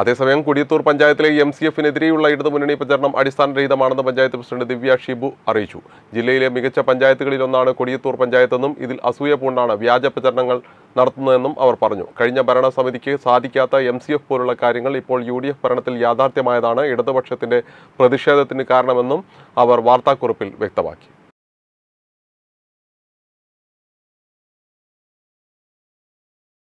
അതേസമയം കൊടിയത്തൂർ പഞ്ചായത്തിലെ M C എഫിനെതിരെയുള്ള ഇടതുമുന്നണി പ്രചരണം അടിസ്ഥാനരഹിതമാണെന്ന് പഞ്ചായത്ത് പ്രസിഡന്റ് ദിവ്യ ഷിബു അറിയിച്ചു ജില്ലയിലെ മികച്ച പഞ്ചായത്തുകളിലൊന്നാണ് കൊടിയത്തൂർ പഞ്ചായത്തെന്നും ഇതിൽ അസൂയ പൂണ്ടാണ് വ്യാജ പ്രചരണങ്ങൾ നടത്തുന്നതെന്നും അവർ പറഞ്ഞു കഴിഞ്ഞ ഭരണസമിതിക്ക് സാധിക്കാത്ത എം സി എഫ് പോലുള്ള കാര്യങ്ങൾ ഇപ്പോൾ യു ഡി എഫ് ഭരണത്തിൽ യാഥാർത്ഥ്യമായതാണ് ഇടതുപക്ഷത്തിന്റെ പ്രതിഷേധത്തിന് കാരണമെന്നും അവർ വാർത്താക്കുറിപ്പിൽ വ്യക്തമാക്കി